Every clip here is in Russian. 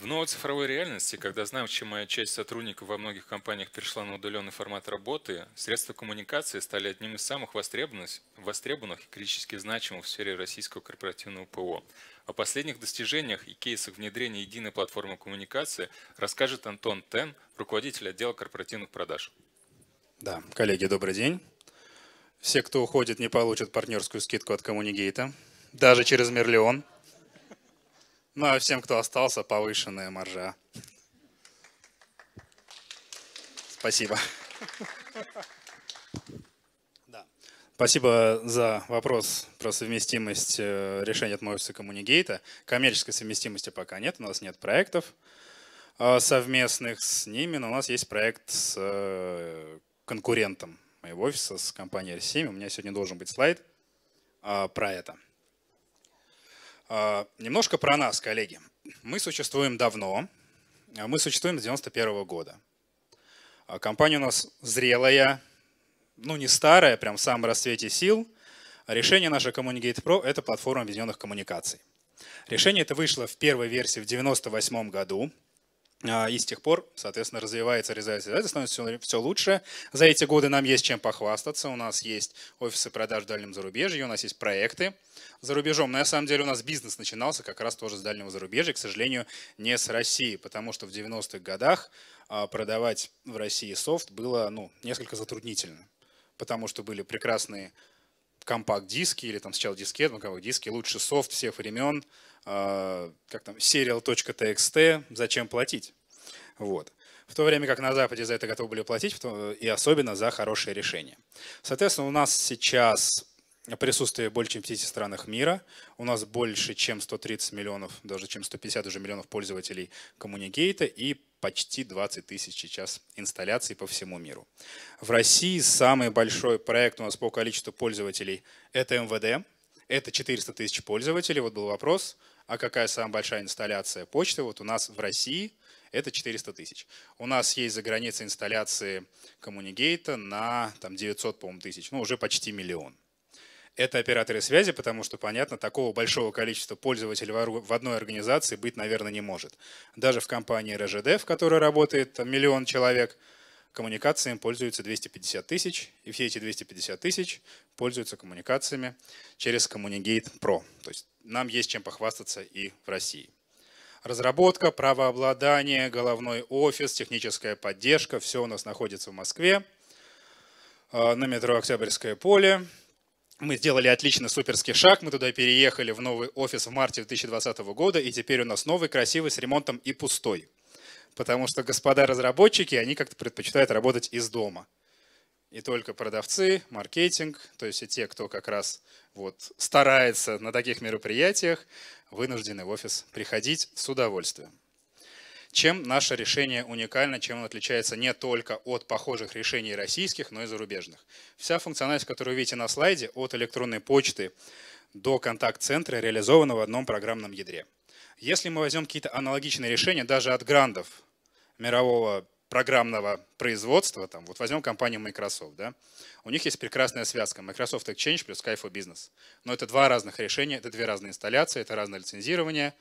В новой цифровой реальности, когда значимая часть сотрудников во многих компаниях перешла на удаленный формат работы, средства коммуникации стали одним из самых востребованных, востребованных и критически значимых в сфере российского корпоративного ПО. О последних достижениях и кейсах внедрения единой платформы коммуникации расскажет Антон Тен, руководитель отдела корпоративных продаж. Да, коллеги, добрый день. Все, кто уходит, не получат партнерскую скидку от Коммунигейта, даже через Мерлион – ну а всем, кто остался, повышенная маржа. Спасибо. Да. Спасибо за вопрос про совместимость э, решения от Movistar Communicate. Коммерческой совместимости пока нет, у нас нет проектов э, совместных с ними, но у нас есть проект с э, конкурентом моего офиса, с компанией R7. У меня сегодня должен быть слайд а, про это. А, немножко про нас, коллеги. Мы существуем давно. А, мы существуем с 91 года. А, компания у нас зрелая, ну не старая, прям в самом расцвете сил. Решение нашей Communicate Pro – это платформа объединенных коммуникаций. Решение это вышло в первой версии в 1998 году. А, и с тех пор, соответственно, развивается, развивается, развивается, становится все, все лучше. За эти годы нам есть чем похвастаться. У нас есть офисы продаж в дальнем зарубежье, у нас есть проекты за рубежом. Но на самом деле у нас бизнес начинался как раз тоже с дальнего зарубежья, к сожалению, не с России, потому что в 90-х годах а, продавать в России софт было ну, несколько затруднительно, потому что были прекрасные компакт-диски или там сначала дискет, боковые диски, лучший софт всех времен, а, как там, serial.txt, зачем платить? Вот. В то время как на Западе за это готовы были платить, и особенно за хорошее решение. Соответственно, у нас сейчас присутствие больше, чем в 50 странах мира. У нас больше, чем 130 миллионов, даже чем 150 уже миллионов пользователей коммуникейта и почти 20 тысяч сейчас инсталляций по всему миру. В России самый большой проект у нас по количеству пользователей – это МВД. Это 400 тысяч пользователей. Вот был вопрос, а какая самая большая инсталляция почты? Вот у нас в России это 400 тысяч. У нас есть за границей инсталляции коммунигейта на там, 900 по тысяч, ну уже почти миллион это операторы связи, потому что, понятно, такого большого количества пользователей в одной организации быть, наверное, не может. Даже в компании РЖД, в которой работает миллион человек, коммуникациями пользуются 250 тысяч, и все эти 250 тысяч пользуются коммуникациями через Communicate Pro. То есть нам есть чем похвастаться и в России. Разработка, правообладание, головной офис, техническая поддержка, все у нас находится в Москве, а, на метро «Октябрьское поле», мы сделали отличный суперский шаг, мы туда переехали в новый офис в марте 2020 года, и теперь у нас новый, красивый, с ремонтом и пустой. Потому что господа разработчики, они как-то предпочитают работать из дома. И только продавцы, маркетинг, то есть и те, кто как раз вот старается на таких мероприятиях, вынуждены в офис приходить с удовольствием. Чем наше решение уникально, чем оно отличается не только от похожих решений российских, но и зарубежных. Вся функциональность, которую вы видите на слайде, от электронной почты до контакт-центра реализована в одном программном ядре. Если мы возьмем какие-то аналогичные решения, даже от грандов мирового программного производства, там, вот возьмем компанию Microsoft, да, у них есть прекрасная связка Microsoft Exchange плюс Sky for Business. Но это два разных решения, это две разные инсталляции, это разное лицензирование,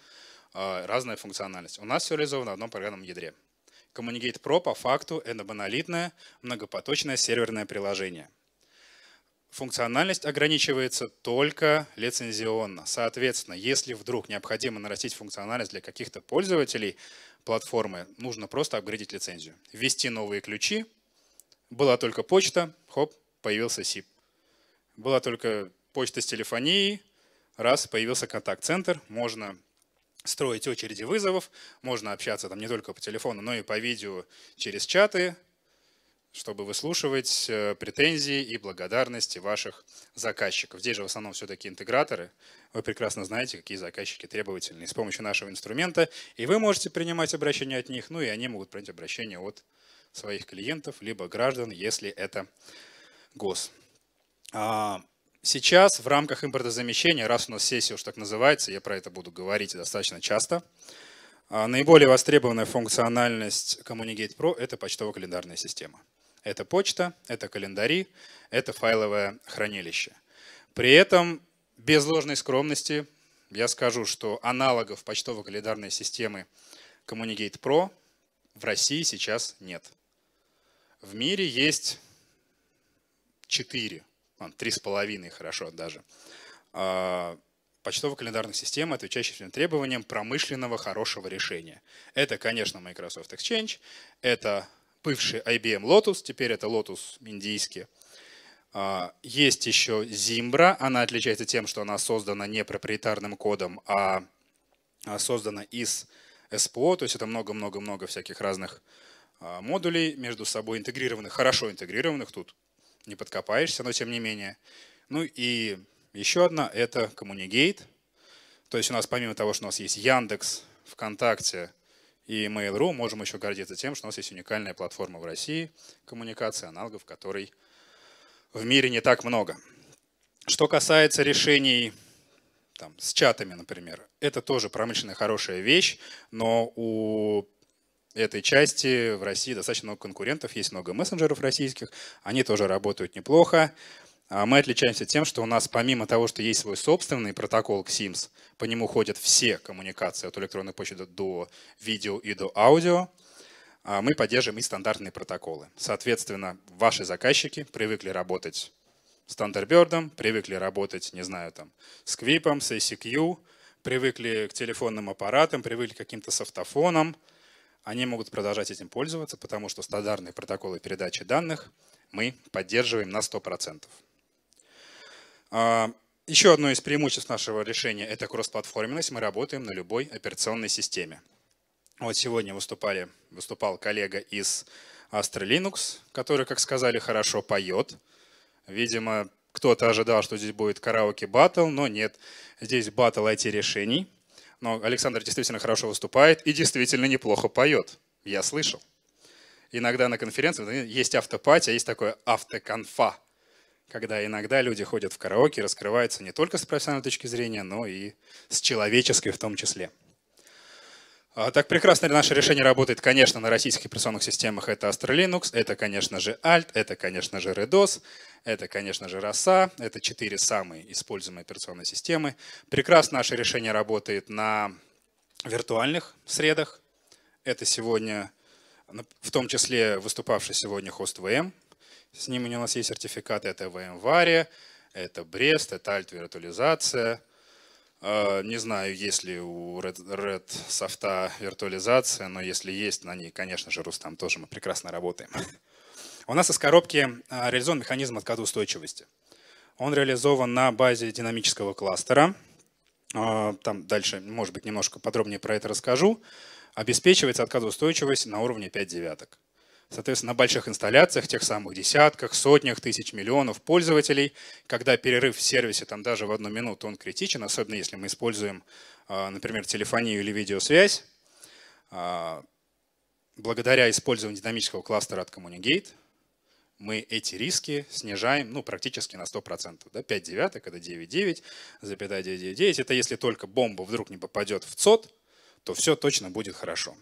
а, разная функциональность. У нас все реализовано в одном программном ядре. Communicate Pro по факту это монолитное многопоточное серверное приложение. Функциональность ограничивается только лицензионно. Соответственно, если вдруг необходимо нарастить функциональность для каких-то пользователей платформы, нужно просто апгрейдить лицензию. Ввести новые ключи. Была только почта, хоп, появился SIP. Была только почта с телефонией, раз, появился контакт-центр, можно строить очереди вызовов, можно общаться там не только по телефону, но и по видео через чаты, чтобы выслушивать э, претензии и благодарности ваших заказчиков. Здесь же в основном все-таки интеграторы. Вы прекрасно знаете, какие заказчики требовательны. с помощью нашего инструмента и вы можете принимать обращения от них, ну и они могут принять обращения от своих клиентов, либо граждан, если это гос. А, сейчас в рамках импортозамещения, раз у нас сессия уж так называется, я про это буду говорить достаточно часто, а, наиболее востребованная функциональность Communicate Pro – это почтово-календарная система. Это почта, это календари, это файловое хранилище. При этом, без ложной скромности, я скажу, что аналогов почтово-календарной системы Communicate Pro в России сейчас нет. В мире есть четыре три с половиной, хорошо даже. А, Почтово-календарных систем, отвечающих всем требованиям промышленного хорошего решения. Это, конечно, Microsoft Exchange, это бывший IBM Lotus, теперь это Lotus индийский. А, есть еще Zimbra, она отличается тем, что она создана не проприетарным кодом, а, а создана из SPO, то есть это много-много-много всяких разных модулей, между собой интегрированных, хорошо интегрированных, тут не подкопаешься, но тем не менее. Ну и еще одна – это Communicate. То есть у нас помимо того, что у нас есть Яндекс, ВКонтакте и Mail.ru, можем еще гордиться тем, что у нас есть уникальная платформа в России коммуникации, аналогов которой в мире не так много. Что касается решений там, с чатами, например, это тоже промышленная хорошая вещь, но у этой части в России достаточно много конкурентов, есть много мессенджеров российских, они тоже работают неплохо. А мы отличаемся тем, что у нас помимо того, что есть свой собственный протокол XIMS, по нему ходят все коммуникации от электронной почты до видео и до аудио, а мы поддерживаем и стандартные протоколы. Соответственно, ваши заказчики привыкли работать с Thunderbird, привыкли работать, не знаю, там, с Quip, с ACQ, привыкли к телефонным аппаратам, привыкли к каким-то софтофонам – они могут продолжать этим пользоваться, потому что стандартные протоколы передачи данных мы поддерживаем на 100%. А, еще одно из преимуществ нашего решения – это кроссплатформенность. Мы работаем на любой операционной системе. Вот сегодня выступали, выступал коллега из Astra Linux, который, как сказали, хорошо поет. Видимо, кто-то ожидал, что здесь будет караоке баттл, но нет. Здесь баттл IT-решений, но Александр действительно хорошо выступает и действительно неплохо поет. Я слышал. Иногда на конференциях есть автопатия, есть такое автоконфа, когда иногда люди ходят в караоке, раскрываются не только с профессиональной точки зрения, но и с человеческой в том числе. А, так прекрасно наше решение работает, конечно, на российских операционных системах. Это Astra Linux, это, конечно же, Alt, это, конечно же, Redos, это, конечно же, Rasa. Это четыре самые используемые операционные системы. Прекрасно наше решение работает на виртуальных средах. Это сегодня, ну, в том числе выступавший сегодня хост VM. С ними у нас есть сертификаты. Это VMware, это Брест, это Alt виртуализация, а, не знаю, есть ли у Red, Red софта виртуализация, но если есть, на ней, конечно же, Рустам тоже мы прекрасно работаем. У нас из коробки а, реализован механизм отката устойчивости. Он реализован на базе динамического кластера. А, там дальше, может быть, немножко подробнее про это расскажу. Обеспечивается отказоустойчивость на уровне 5 девяток. Соответственно, на больших инсталляциях, тех самых десятках, сотнях, тысяч, миллионов пользователей, когда перерыв в сервисе там даже в одну минуту он критичен, особенно если мы используем, а, например, телефонию или видеосвязь, а, благодаря использованию динамического кластера от Communicate мы эти риски снижаем ну, практически на 100%. Да? 5 девяток — это 9,9, запятая 9,9. Это если только бомба вдруг не попадет в ЦОД, то все точно будет хорошо.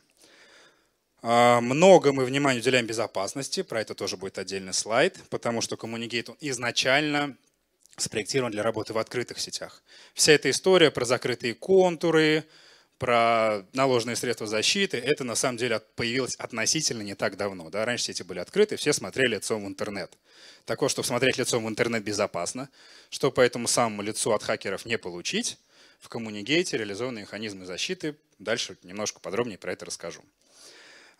А, много мы внимания уделяем безопасности, про это тоже будет отдельный слайд, потому что Communicate изначально спроектирован для работы в открытых сетях. Вся эта история про закрытые контуры, про наложенные средства защиты, это на самом деле появилось относительно не так давно. Да? Раньше сети были открыты, все смотрели лицом в интернет. Такое, чтобы смотреть лицом в интернет безопасно, что поэтому самому лицу от хакеров не получить. В коммунигейте реализованы механизмы защиты. Дальше немножко подробнее про это расскажу.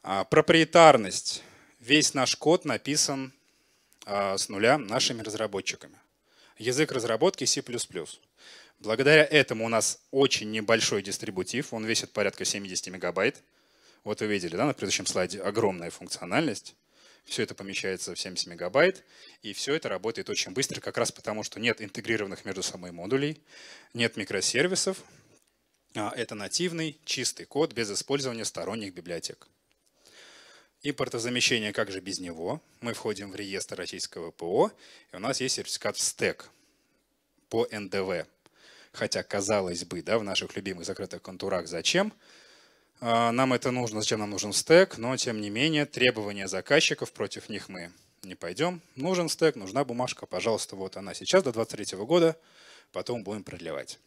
А, проприетарность. Весь наш код написан а, с нуля нашими разработчиками. Язык разработки C++. Благодаря этому у нас очень небольшой дистрибутив, он весит порядка 70 мегабайт. Вот вы видели, да, на предыдущем слайде огромная функциональность. Все это помещается в 70 мегабайт, и все это работает очень быстро, как раз потому, что нет интегрированных между собой модулей, нет микросервисов. А, это нативный, чистый код без использования сторонних библиотек. Импортозамещение, как же без него? Мы входим в реестр российского ПО, и у нас есть сертификат в стек по НДВ. Хотя, казалось бы, да, в наших любимых закрытых контурах зачем? А, нам это нужно, зачем нам нужен стек, но, тем не менее, требования заказчиков, против них мы не пойдем. Нужен стек, нужна бумажка, пожалуйста, вот она сейчас до 23 года, потом будем продлевать.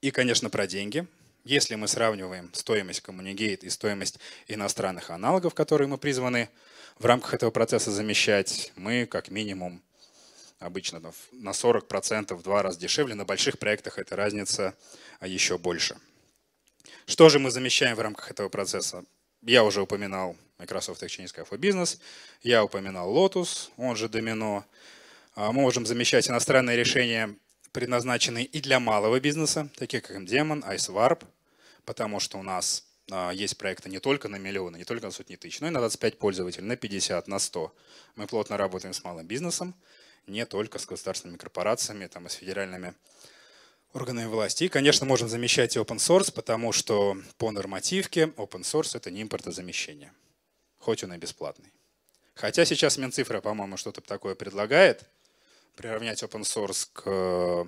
И, конечно, про деньги – если мы сравниваем стоимость Communicate и стоимость иностранных аналогов, которые мы призваны в рамках этого процесса замещать, мы как минимум обычно на 40% в два раза дешевле. На больших проектах эта разница а, еще больше. Что же мы замещаем в рамках этого процесса? Я уже упоминал Microsoft Exchange for Business, я упоминал Lotus, он же Domino. А, мы можем замещать иностранные решения, предназначенные и для малого бизнеса, такие как MDemon, IceWarp, потому что у нас а, есть проекты не только на миллионы, не только на сотни тысяч, но и на 25 пользователей, на 50, на 100. Мы плотно работаем с малым бизнесом, не только с государственными корпорациями, там, и с федеральными органами власти. И, конечно, можем замещать и open source, потому что по нормативке open source — это не импортозамещение, хоть он и бесплатный. Хотя сейчас Минцифра, по-моему, что-то такое предлагает, приравнять open source к э,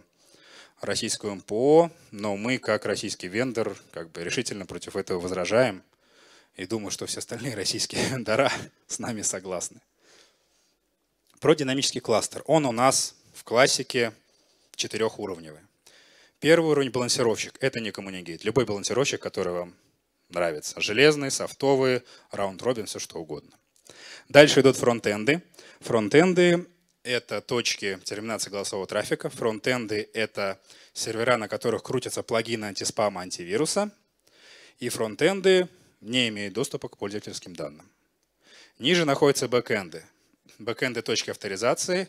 российского МПО, но мы, как российский вендор, как бы решительно против этого возражаем и думаю, что все остальные российские вендора с нами согласны. Про динамический кластер. Он у нас в классике четырехуровневый. Первый уровень балансировщик — это не коммуникейт. Любой балансировщик, который вам нравится. Железный, софтовый, раунд-робин, все что угодно. Дальше идут фронтенды. Фронтенды это точки терминации голосового трафика. Фронтенды — это сервера, на которых крутятся плагины антиспама, антивируса. И фронтенды не имеют доступа к пользовательским данным. Ниже находятся бэкенды. Бэкенды — точки авторизации.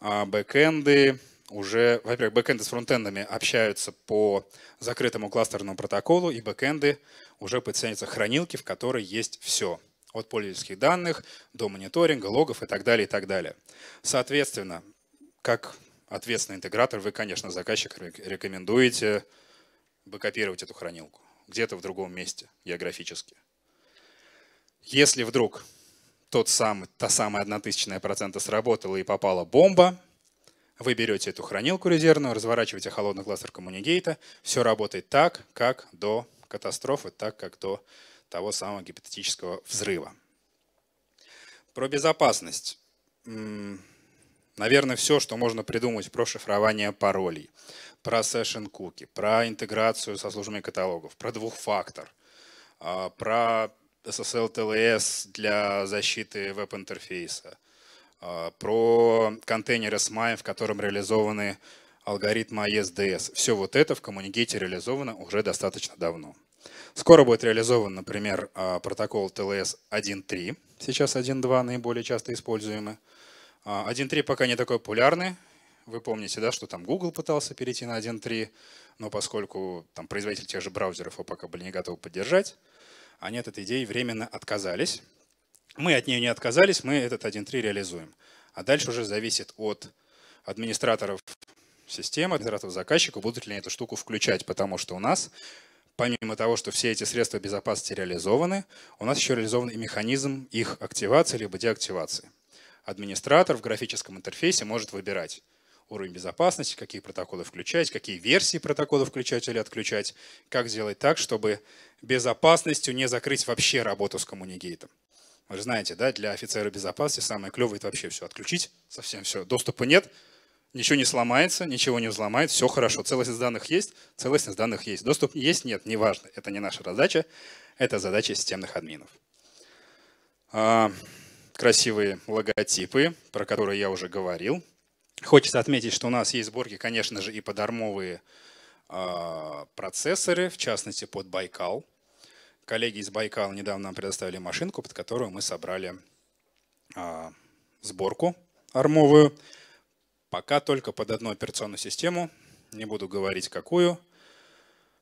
А бэкенды уже, во-первых, бэкенды с фронтендами общаются по закрытому кластерному протоколу, и бэкенды уже подсоединяются к хранилке, в которой есть все — от пользовательских данных до мониторинга, логов и так далее, и так далее. Соответственно, как ответственный интегратор, вы, конечно, заказчик рекомендуете бэкопировать эту хранилку где-то в другом месте географически. Если вдруг тот самый, та самая однотысячная тысячная процента сработала и попала бомба, вы берете эту хранилку резервную, разворачиваете холодный кластер коммунигейта, все работает так, как до катастрофы, так, как до того самого гипотетического взрыва. Про безопасность. Наверное, все, что можно придумать про шифрование паролей, про сессион-куки, про интеграцию со службами каталогов, про двухфактор, а, про SSL TLS для защиты веб-интерфейса, а, про контейнер SMI, в котором реализованы алгоритмы AES-DS. А все вот это в коммуникете реализовано уже достаточно давно. Скоро будет реализован, например, а, протокол TLS 1.3, сейчас 1.2 наиболее часто используемый. 1.3 а, пока не такой популярный. Вы помните, да, что там Google пытался перейти на 1.3, но поскольку там производители тех же браузеров его пока были не готовы поддержать, они от этой идеи временно отказались. Мы от нее не отказались, мы этот 1.3 реализуем. А дальше уже зависит от администраторов системы, администраторов заказчика, будут ли они эту штуку включать, потому что у нас помимо того, что все эти средства безопасности реализованы, у нас еще реализован и механизм их активации либо деактивации. Администратор в графическом интерфейсе может выбирать уровень безопасности, какие протоколы включать, какие версии протокола включать или отключать, как сделать так, чтобы безопасностью не закрыть вообще работу с коммунигейтом. Вы же знаете, да, для офицера безопасности самое клевое это вообще все отключить, совсем все, доступа нет, ничего не сломается, ничего не взломает, все хорошо. Целостность данных есть, целостность данных есть. Доступ есть, нет, неважно. Это не наша задача, это задача системных админов. А, красивые логотипы, про которые я уже говорил. Хочется отметить, что у нас есть сборки, конечно же, и подармовые армовые процессоры, в частности, под Байкал. Коллеги из Байкал недавно нам предоставили машинку, под которую мы собрали а, сборку армовую. Пока только под одну операционную систему, не буду говорить какую,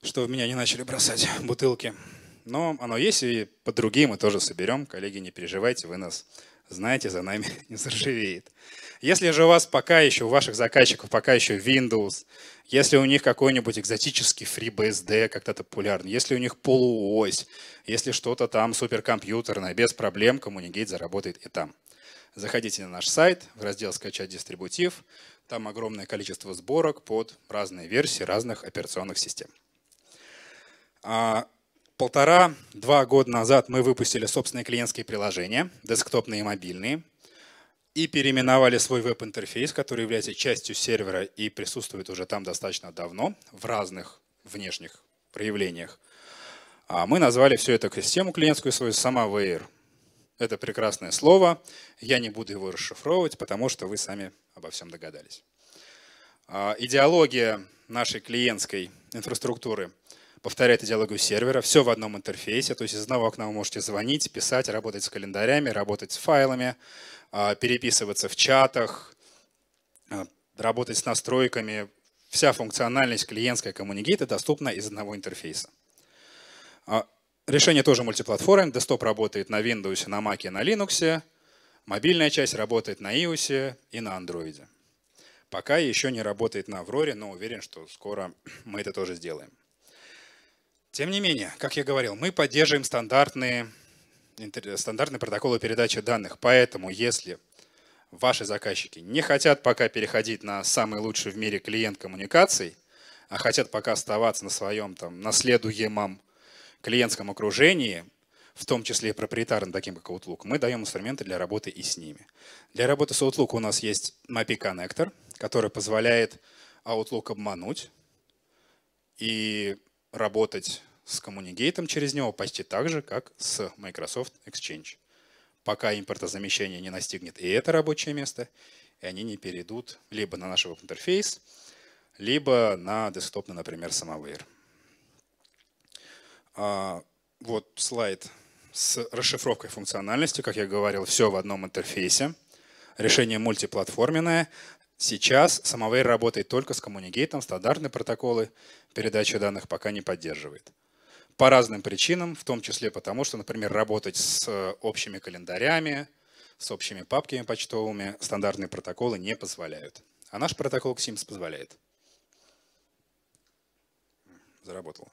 что в меня не начали бросать бутылки. Но оно есть, и под другие мы тоже соберем. Коллеги, не переживайте, вы нас знаете, за нами не заржавеет. Если же у вас пока еще, у ваших заказчиков пока еще Windows, если у них какой-нибудь экзотический FreeBSD как то популярный, если у них полуось, если что-то там суперкомпьютерное, без проблем коммуникейт заработает и там. Заходите на наш сайт в раздел «Скачать дистрибутив». Там огромное количество сборок под разные версии разных операционных систем. А, Полтора-два года назад мы выпустили собственные клиентские приложения, десктопные и мобильные, и переименовали свой веб-интерфейс, который является частью сервера и присутствует уже там достаточно давно в разных внешних проявлениях. А, мы назвали всю эту систему клиентскую свою сама «Самавейр». Это прекрасное слово. Я не буду его расшифровывать, потому что вы сами обо всем догадались. А, идеология нашей клиентской инфраструктуры повторяет идеологию сервера. Все в одном интерфейсе. То есть из одного окна вы можете звонить, писать, работать с календарями, работать с файлами, а, переписываться в чатах, а, работать с настройками. Вся функциональность клиентской коммуникации доступна из одного интерфейса. Решение тоже мультиплатформен. Desktop работает на Windows, на Mac, на Linux. Мобильная часть работает на iOS и на Android. Пока еще не работает на Авроре, но уверен, что скоро мы это тоже сделаем. Тем не менее, как я говорил, мы поддерживаем стандартные, стандартные протоколы передачи данных. Поэтому, если ваши заказчики не хотят пока переходить на самый лучший в мире клиент коммуникаций, а хотят пока оставаться на своем там, наследуемом клиентском окружении, в том числе и проприетарным, таким как Outlook, мы даем инструменты для работы и с ними. Для работы с Outlook у нас есть MAPI Connector, который позволяет Outlook обмануть и работать с коммунигейтом через него почти так же, как с Microsoft Exchange. Пока импортозамещение не настигнет и это рабочее место, и они не перейдут либо на наш веб-интерфейс, либо на десктопный, например, самовер. А, вот слайд с расшифровкой функциональности, как я говорил, все в одном интерфейсе. Решение мультиплатформенное. Сейчас Самовей работает только с коммуникейтом, стандартные протоколы передачи данных пока не поддерживает. По разным причинам, в том числе потому, что, например, работать с э, общими календарями, с общими папками почтовыми стандартные протоколы не позволяют. А наш протокол XIMS позволяет. Заработало.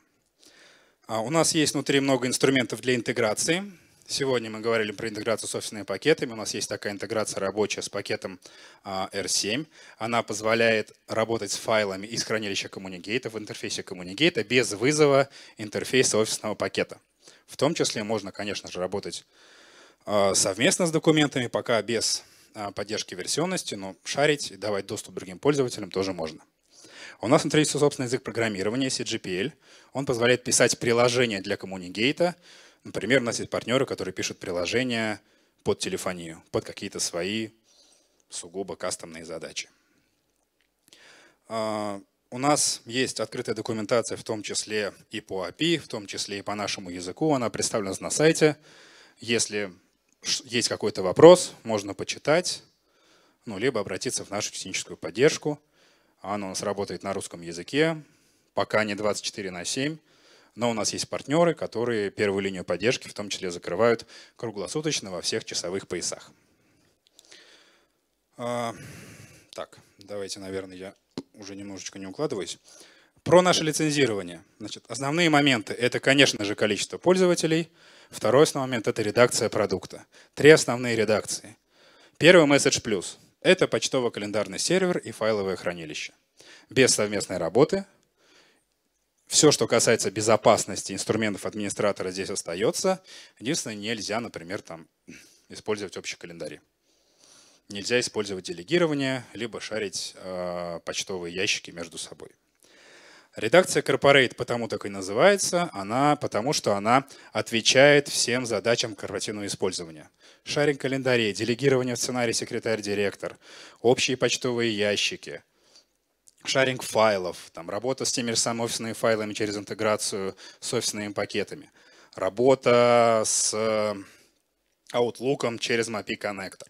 А, у нас есть внутри много инструментов для интеграции. Сегодня мы говорили про интеграцию с офисными пакетами. У нас есть такая интеграция рабочая с пакетом а, R7. Она позволяет работать с файлами из хранилища коммуникейта в интерфейсе коммуникейта без вызова интерфейса офисного пакета. В том числе можно, конечно же, работать а, совместно с документами, пока без поддержки версионности, но шарить и давать доступ другим пользователям тоже можно. У нас внутри есть собственный язык программирования, CGPL. Он позволяет писать приложения для коммунигейта. Например, у нас есть партнеры, которые пишут приложения под телефонию, под какие-то свои сугубо кастомные задачи. А, у нас есть открытая документация, в том числе и по API, в том числе и по нашему языку. Она представлена на сайте. Если есть какой-то вопрос, можно почитать, ну, либо обратиться в нашу техническую поддержку. Она у нас работает на русском языке, пока не 24 на 7, но у нас есть партнеры, которые первую линию поддержки в том числе закрывают круглосуточно во всех часовых поясах. А, так, давайте, наверное, я уже немножечко не укладываюсь. Про наше лицензирование. Значит, основные моменты – это, конечно же, количество пользователей. Второй основной момент – это редакция продукта. Три основные редакции. Первый – Message Plus – это почтово-календарный сервер и файловое хранилище. Без совместной работы все, что касается безопасности инструментов администратора, здесь остается. Единственное, нельзя, например, там, использовать общий календарь. Нельзя использовать делегирование, либо шарить э, почтовые ящики между собой. Редакция Corporate потому так и называется, она потому что она отвечает всем задачам корпоративного использования. Шаринг календарей, делегирование в сценарий секретарь-директор, общие почтовые ящики, шаринг файлов, там, работа с теми же самыми офисными файлами через интеграцию с офисными пакетами, работа с э, Outlook через MAPI коннектор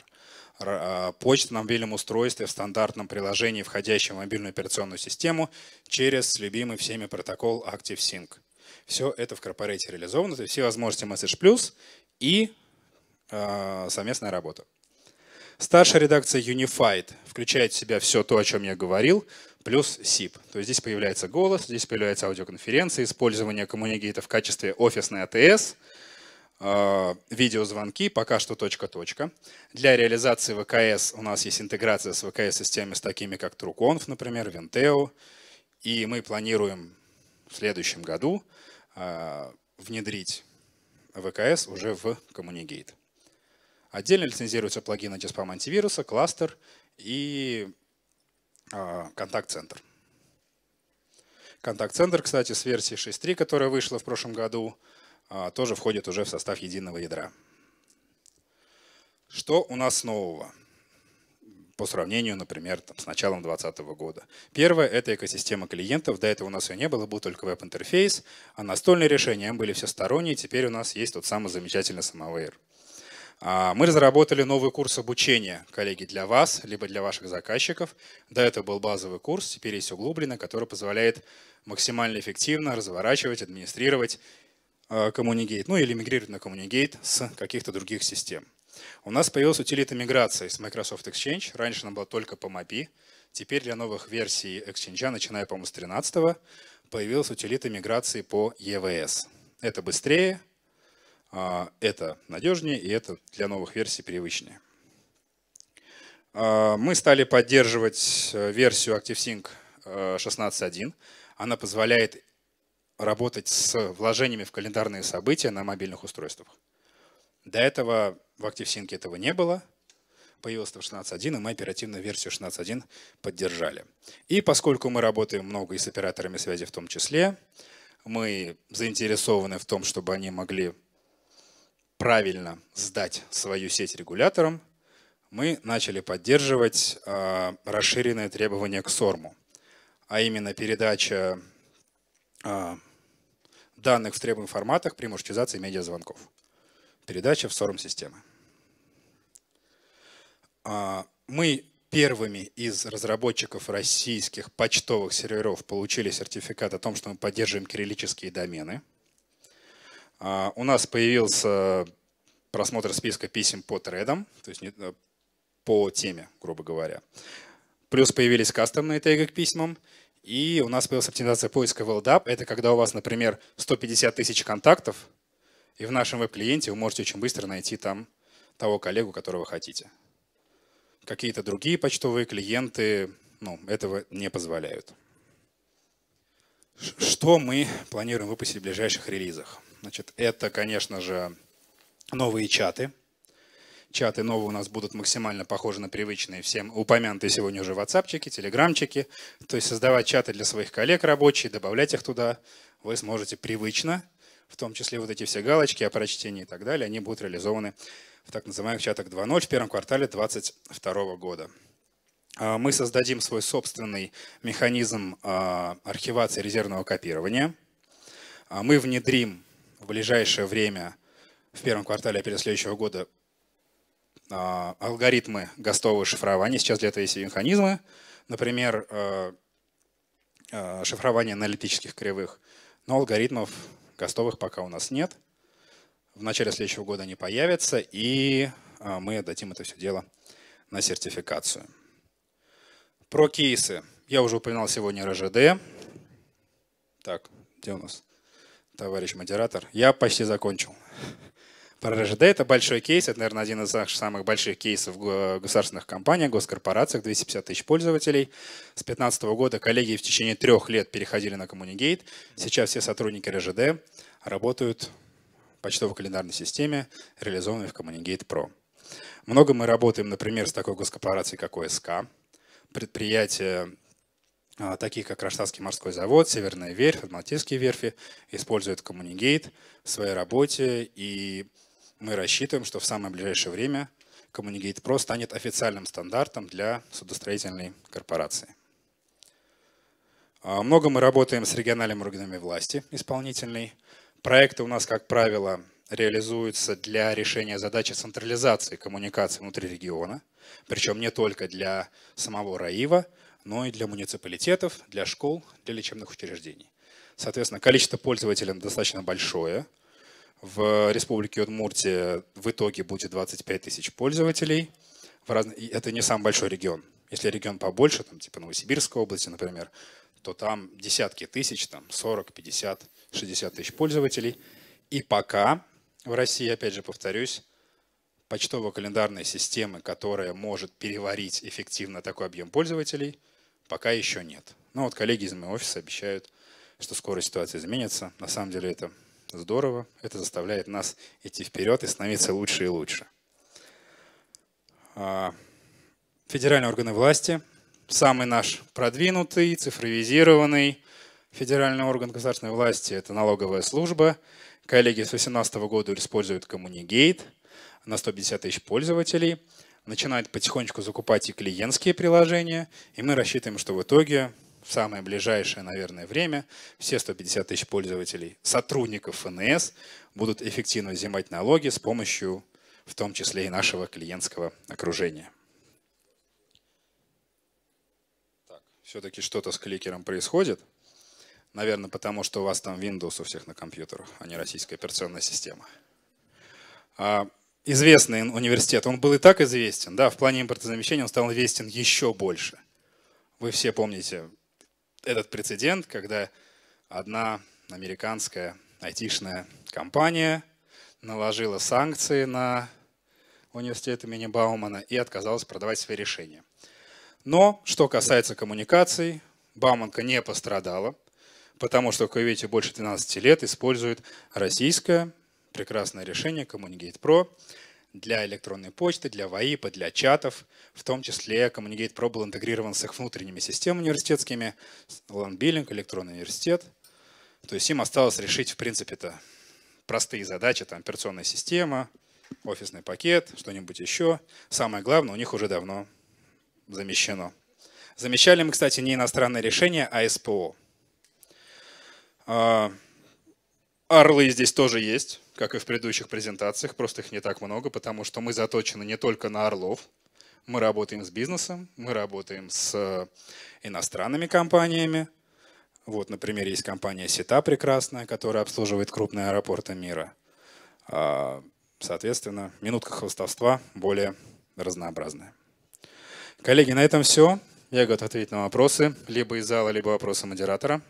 а, почты на мобильном устройстве в стандартном приложении, входящем в мобильную операционную систему, через любимый всеми протокол ActiveSync. Все это в корпорате реализовано, то есть все возможности Message Plus и э, совместная работа. Старшая редакция Unified включает в себя все то, о чем я говорил, плюс SIP. То есть здесь появляется голос, здесь появляется аудиоконференция, использование коммуникейта в качестве офисной АТС – а, видеозвонки, пока что точка-точка. Для реализации ВКС у нас есть интеграция с ВКС-системами с такими, как TrueConf, например, Venteo. И мы планируем в следующем году а, внедрить ВКС уже в Communicate. Отдельно лицензируются плагины антиспам антивируса, кластер и а, контакт-центр. Контакт-центр, кстати, с версии 6.3, которая вышла в прошлом году, а, тоже входит уже в состав единого ядра. Что у нас нового по сравнению, например, там, с началом 2020 года? Первое — это экосистема клиентов. До этого у нас ее не было, был только веб-интерфейс, а настольные решения были всесторонние, теперь у нас есть тот самый замечательный самовейр. А, мы разработали новый курс обучения, коллеги, для вас, либо для ваших заказчиков. До этого был базовый курс, теперь есть углубленный, который позволяет максимально эффективно разворачивать, администрировать Communicate, э, ну или мигрировать на Communicate с каких-то других систем. У нас появилась утилита миграции с Microsoft Exchange. Раньше она была только по MAPI. Теперь для новых версий Exchange, начиная, по-моему, с 13 появилась утилита миграции по EVS. Это быстрее, а, это надежнее и это для новых версий привычнее. А, мы стали поддерживать э, версию ActiveSync 16.1. Э, она позволяет работать с вложениями в календарные события на мобильных устройствах. До этого в ActiveSync этого не было. Появился 16.1, и мы оперативную версию 16.1 поддержали. И поскольку мы работаем много и с операторами связи в том числе, мы заинтересованы в том, чтобы они могли правильно сдать свою сеть регуляторам, мы начали поддерживать э, расширенные требования к СОРМу, а именно передача э, данных в требуемых форматах при маршрутизации медиазвонков. Передача в сором системы. А, мы первыми из разработчиков российских почтовых серверов получили сертификат о том, что мы поддерживаем кириллические домены. А, у нас появился просмотр списка писем по тредам, то есть э, по теме, грубо говоря. Плюс появились кастомные теги к письмам. И у нас появилась оптимизация поиска в LDAP. Это когда у вас, например, 150 тысяч контактов, и в нашем веб-клиенте вы можете очень быстро найти там того коллегу, которого хотите. Какие-то другие почтовые клиенты ну, этого не позволяют. Что мы планируем выпустить в ближайших релизах? Значит, это, конечно же, новые чаты. Чаты новые у нас будут максимально похожи на привычные всем упомянутые сегодня уже ватсапчики, телеграмчики. То есть создавать чаты для своих коллег рабочие, добавлять их туда вы сможете привычно, в том числе вот эти все галочки о прочтении и так далее, они будут реализованы в так называемых чатах 2.0 в первом квартале 2022 года. А, мы создадим свой собственный механизм а, архивации резервного копирования. А, мы внедрим в ближайшее время, в первом квартале апреля следующего года, а, алгоритмы гостового шифрования. Сейчас для этого есть и механизмы. Например, э, э, шифрование аналитических кривых. Но алгоритмов гостовых пока у нас нет. В начале следующего года они появятся, и э, мы отдадим это все дело на сертификацию. Про кейсы. Я уже упоминал сегодня РЖД. Так, где у нас товарищ модератор? Я почти закончил про РЖД. Это большой кейс, это, наверное, один из самых больших кейсов в э, государственных компаниях, госкорпорациях, 250 тысяч пользователей. С 2015 года коллеги в течение трех лет переходили на Коммунигейт. Сейчас все сотрудники РЖД работают в почтово-календарной системе, реализованной в Коммунигейт Pro. Много мы работаем, например, с такой госкорпорацией, как ОСК, предприятия а, такие как Раштатский морской завод, Северная верфь, Адмалтийские верфи, используют Коммунигейт в своей работе и мы рассчитываем, что в самое ближайшее время Communicate Pro станет официальным стандартом для судостроительной корпорации. А, много мы работаем с региональными органами власти исполнительной. Проекты у нас, как правило, реализуются для решения задачи централизации коммуникации внутри региона, причем не только для самого РАИВа, но и для муниципалитетов, для школ, для лечебных учреждений. Соответственно, количество пользователей достаточно большое, в Республике Удмуртия в итоге будет 25 тысяч пользователей. Раз... Это не самый большой регион. Если регион побольше, там, типа Новосибирской области, например, то там десятки тысяч, там 40, 50, 60 тысяч пользователей. И пока в России, опять же повторюсь, почтово-календарной системы, которая может переварить эффективно такой объем пользователей, пока еще нет. Но вот коллеги из моего офиса обещают, что скоро ситуация изменится. На самом деле это здорово, это заставляет нас идти вперед и становиться лучше и лучше. А, федеральные органы власти, самый наш продвинутый, цифровизированный федеральный орган государственной власти – это налоговая служба. Коллеги с 2018 года используют Communigate на 150 тысяч пользователей, начинают потихонечку закупать и клиентские приложения, и мы рассчитываем, что в итоге самое ближайшее, наверное, время все 150 тысяч пользователей, сотрудников ФНС, будут эффективно взимать налоги с помощью, в том числе и нашего клиентского окружения. Так, все-таки что-то с кликером происходит. Наверное, потому что у вас там Windows у всех на компьютерах, а не российская операционная система. А, известный университет, он был и так известен, да, в плане импортозамещения он стал известен еще больше. Вы все помните этот прецедент, когда одна американская айтишная компания наложила санкции на университет имени Баумана и отказалась продавать свои решения. Но, что касается коммуникаций, Бауманка не пострадала, потому что, как вы больше 12 лет использует российское прекрасное решение Communicate Pro для электронной почты, для ВАИПа, для чатов. В том числе Communicate Pro был интегрирован с их внутренними системами университетскими, ландбиллинг, электронный университет. То есть им осталось решить, в принципе это простые задачи, там, операционная система, офисный пакет, что-нибудь еще. Самое главное, у них уже давно замещено. Замещали мы, кстати, не иностранные решения, а СПО. А, Орлы здесь тоже есть как и в предыдущих презентациях, просто их не так много, потому что мы заточены не только на Орлов, мы работаем с бизнесом, мы работаем с э, иностранными компаниями. Вот, например, есть компания Сита прекрасная, которая обслуживает крупные аэропорты мира. А, соответственно, минутка хвостовства более разнообразная. Коллеги, на этом все. Я готов ответить на вопросы, либо из зала, либо вопросы модератора.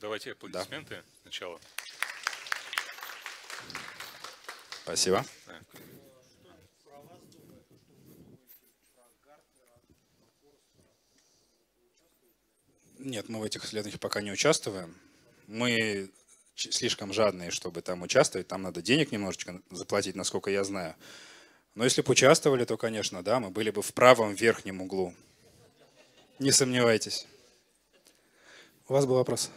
Давайте аплодисменты да. сначала. Спасибо. Нет, мы в этих исследованиях пока не участвуем. Мы слишком жадные, чтобы там участвовать. Там надо денег немножечко заплатить, насколько я знаю. Но если бы участвовали, то, конечно, да, мы были бы в правом верхнем углу. Не сомневайтесь. У вас был вопрос?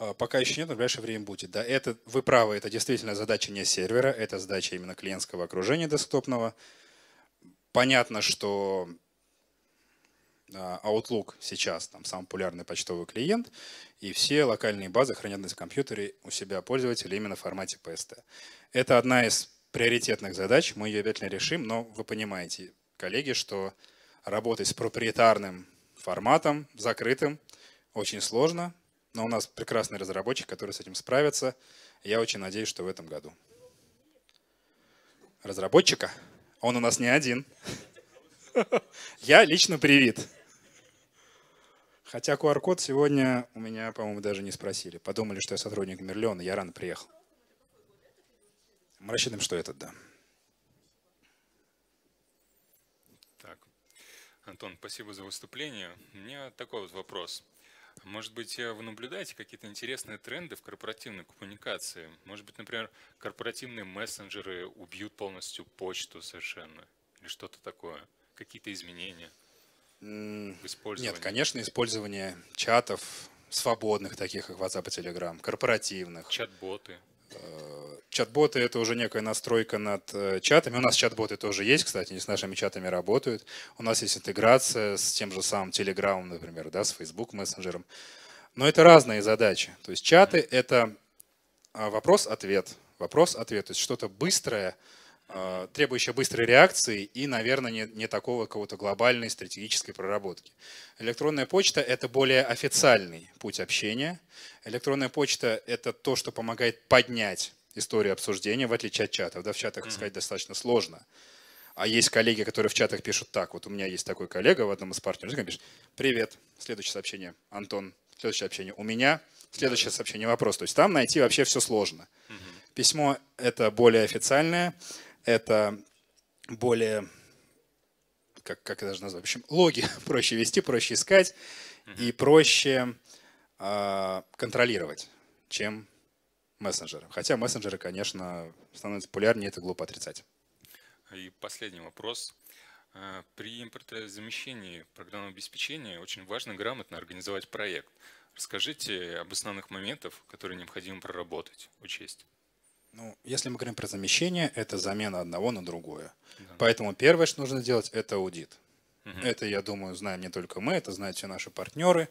А, пока еще нет, но в ближайшее время будет. Да, это, вы правы, это действительно задача не сервера, это задача именно клиентского окружения десктопного. Понятно, что а, Outlook сейчас там самый популярный почтовый клиент, и все локальные базы хранят на компьютере у себя пользователя именно в формате PST. Это одна из приоритетных задач, мы ее обязательно решим, но вы понимаете, коллеги, что работать с проприетарным форматом, закрытым, очень сложно, но у нас прекрасный разработчик, который с этим справится. Я очень надеюсь, что в этом году. Разработчика? Он у нас не один. Я лично привит. Хотя QR-код сегодня у меня, по-моему, даже не спросили. Подумали, что я сотрудник Мерлиона, я рано приехал. Мы рассчитываем, что этот, да. Так. Антон, спасибо за выступление. У меня такой вот вопрос. А может быть, э, вы наблюдаете какие-то интересные тренды в корпоративной коммуникации? Может быть, например, корпоративные мессенджеры убьют полностью почту совершенно? Или что-то такое? Какие-то изменения в использовании? Нет, конечно, использование чатов, свободных таких, как WhatsApp и Telegram, корпоративных. Чат-боты. Э, чат-боты – это уже некая настройка над э, чатами. У нас чат-боты тоже есть, кстати, они с нашими чатами работают. У нас есть интеграция с тем же самым Telegram, например, да, с Facebook мессенджером. Но это разные задачи. То есть чаты – это а, вопрос-ответ, вопрос-ответ. То есть что-то быстрое, а, требующая быстрой реакции и, наверное, не, не такого какого-то глобальной стратегической проработки. Электронная почта – это более официальный путь общения. Электронная почта – это то, что помогает поднять историю обсуждения, в отличие от чатов. Да, в чатах mm сказать достаточно сложно. А есть коллеги, которые в чатах пишут так. Вот у меня есть такой коллега в одном из партнеров, пишет «Привет, следующее сообщение, Антон, следующее сообщение у меня, следующее сообщение вопрос». То есть там найти вообще все сложно. Письмо – это более официальное это более, как, как это даже назвать, в общем, логи проще вести, проще искать mm-hmm. и проще э, контролировать, чем мессенджеры. Хотя мессенджеры, конечно, становятся популярнее, это глупо отрицать. И последний вопрос. А, при импортозамещении программного обеспечения очень важно грамотно организовать проект. Расскажите об основных моментах, которые необходимо проработать, учесть. Ну, если мы говорим про замещение, это замена одного на другое. Да. Поэтому первое, что нужно сделать, это аудит. Угу. Это, я думаю, знаем не только мы, это знают все наши партнеры.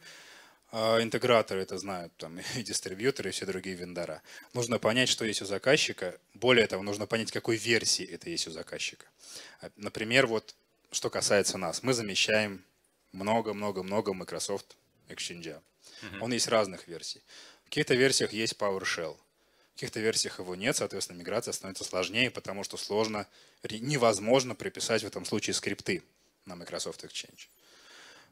А, интеграторы это знают, там, и дистрибьюторы, и все другие вендора. Нужно понять, что есть у заказчика. Более того, нужно понять, какой версии это есть у заказчика. А, например, вот что касается нас. Мы замещаем много-много-много Microsoft Exchange. Угу. Он есть разных версий. В каких-то версиях есть PowerShell – каких-то версиях его нет, соответственно, миграция становится сложнее, потому что сложно, невозможно приписать в этом случае скрипты на Microsoft Exchange.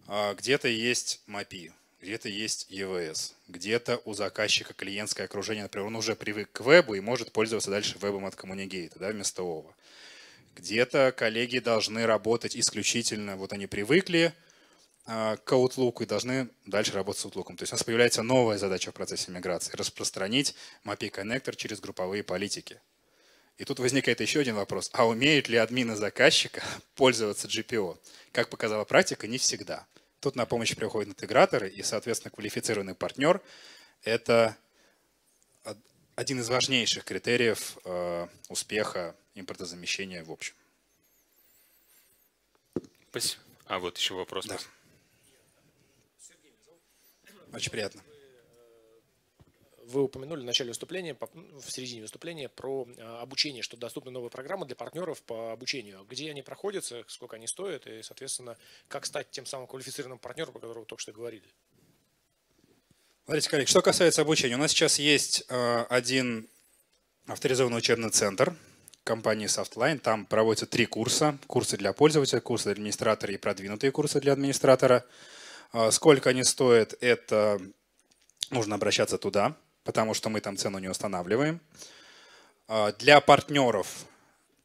А, где-то есть MAPI, где-то есть EVS, где-то у заказчика клиентское окружение, например, он уже привык к вебу и может пользоваться дальше вебом от Communicate, да, вместо ОВА. Где-то коллеги должны работать исключительно, вот они привыкли, а, к Outlook и должны дальше работать с Outlook. То есть у нас появляется новая задача в процессе миграции – распространить MAPI Connector через групповые политики. И тут возникает еще один вопрос. А умеют ли админы заказчика пользоваться GPO? Как показала практика, не всегда. Тут на помощь приходят интеграторы и, соответственно, квалифицированный партнер. Это один из важнейших критериев э, успеха импортозамещения в общем. Спасибо. А вот еще вопрос. Да. Очень приятно. Вы упомянули в начале выступления, ну, в середине выступления про а, обучение, что доступны новые программы для партнеров по обучению. Где они проходятся, сколько они стоят и, соответственно, как стать тем самым квалифицированным партнером, о котором вы только что говорили? Смотрите, коллеги, что касается обучения. У нас сейчас есть э, один авторизованный учебный центр компании Softline. Там проводятся три курса. Курсы для пользователя, курсы для администратора и продвинутые курсы для администратора – а сколько они стоят, это нужно обращаться туда, потому что мы там цену не устанавливаем. А для партнеров,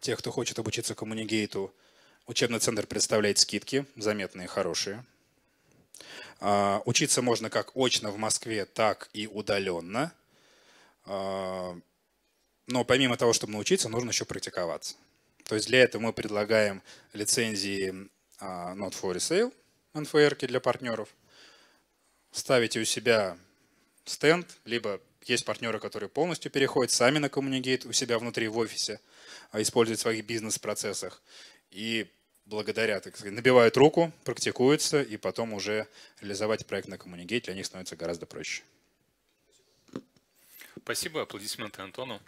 тех, кто хочет обучиться коммунигейту, учебный центр представляет скидки, заметные, хорошие. А учиться можно как очно в Москве, так и удаленно. Но помимо того, чтобы научиться, нужно еще практиковаться. То есть для этого мы предлагаем лицензии Not for Resale, NFR для партнеров. Ставите у себя стенд, либо есть партнеры, которые полностью переходят сами на Communicate у себя внутри в офисе, а, используют в своих бизнес-процессах. И благодаря, так сказать, набивают руку, практикуются, и потом уже реализовать проект на Communicate для них становится гораздо проще. Спасибо, аплодисменты Антону.